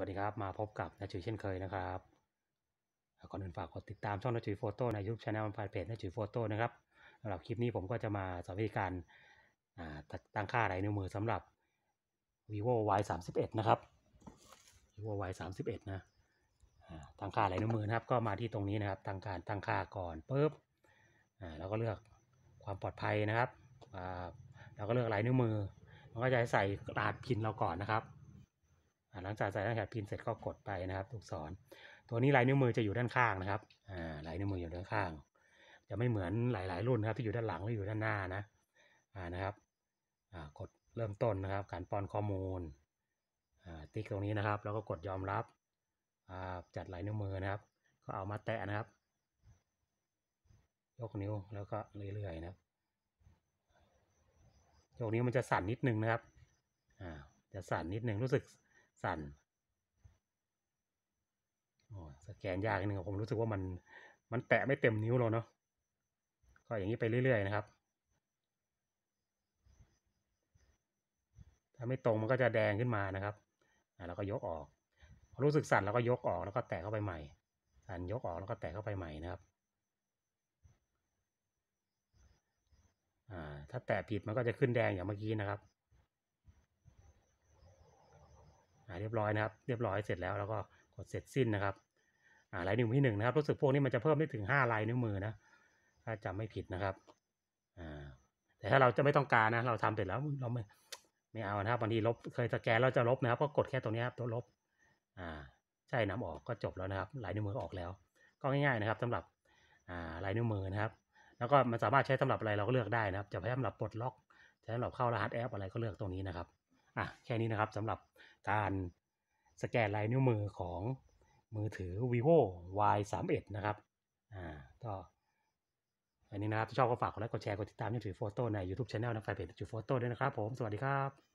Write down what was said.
วัสดีครับมาพบกับนาจุยเช่นเคยนะครับก่อนอื่นฝากกดติดตามช่องนาจุยโฟโต้ในยูทูบช anel แฟนเพจนาจุยโฟโต้นะครับสำหรับคลิปนี้ผมก็จะมาสอนวิธีการตั้งค่าลายนิ้วมือสำหรับ vivo y 3 1นะครับ vivo y 3 1นะตั้งค่าลายนิ้วมือนะครับ ก็มาที่ตรงนี้นะครับตั้งการตั้งค่าก่อนปุ๊บแล้วก็เลือกความปลอดภัยนะครับแล้วก็เลือกลายนิ้วมือมันก็จะใส่รหัสพินเราก่อนนะครับหลังจากใส่รหัสพินเสร็จก็กดไปนะครับลูกศรตัวนี้ลายนิ้วมือจะอยู่ด้านข้างนะครับอ่าลายนิ้วมืออยู่ด้านข้าง จะไม่เหมือนหลายๆรุ่นครับ ที่อยู่ด้านหลังหรืออยู่ด้านหน้านะอ่านะครับอ่ากดเริ่มต้นนะครับ การป้อนข้อมูลอ่าติ๊กตรงนี้นะครับ แล้วก็กดยอมรับอ่าจัดลายนิ้วมือนะครับ ก็เอามาแตะนะครับ ยกนิ้วแล้วก็เรื่อยๆนะครับยกนิ้วมันจะสั่นนิดนึงนะครับอ่าจะสั่นนิดนึงรู้สึกสั่นสแกนยากนึงผมรู้สึกว่ามัน มันแตะไม่เต็มนิ้วเลยเนาะก็อย่างนี้ไปเรื่อย ๆ นะครับ ถ้าไม่ตรงมันก็จะแดงขึ้นมานะครับแล้วก็ยกออกรู้สึกสั่นแล้วก็ยกออกแล้วก็แตะเข้าไปใหม่ สั่นยกออกแล้วก็แตะเข้าไปใหม่นะครับถ้าแตะผิดมันก็จะขึ้นแดงอย่างเมื่อกี้นะครับเรียบร้อยนะครับเรียบร้อยเสร็จแล้วแล้วก็กดเสร็จสิ้นนะครับลายนิ้วที่หนึ่งนะครับรู้สึกพวกนี้มันจะเพิ่มได้ถึงห้าลายนิ้วมือนะถ้าจำไม่ผิดนะครับแต่ถ้าเราจะไม่ต้องการนะเราทำเสร็จแล้วเราไม่ไม่เอานะครับบางทีลบเคยสแกนเราจะลบนะครับ ก็กดแค่ตรงนี้ครับตัวลบอ่าใช่นำออกก็จบแล้วนะครับลายนิ้วมือออกแล้ว ก็ง่ายๆนะครับ สำหรับอ่าลายนิ้วมือนะครับ แล้วก็มันสามารถใช้สำหรับอะไรเราก็เลือกได้นะครับ จะใช้สำหรับปลดล็อกใช้สำหรับเข้ารหัสแอปอะไรก็เลือกตรงนี้นะครับอ่ะ แค่นี้นะครับสำหรับการสแกนลายนิ้วมือของมือถือ vivo y 3 1นะครับ อ่าก็อันนี้นะครับถ้าชอบก็ฝากกดไลค์กดแชร์กดติดตามยูทูบโฟโต้ใน YouTube Channel นะแฟนเพจยูทูบโฟโต้ด้วยนะครับผม สวัสดีครับ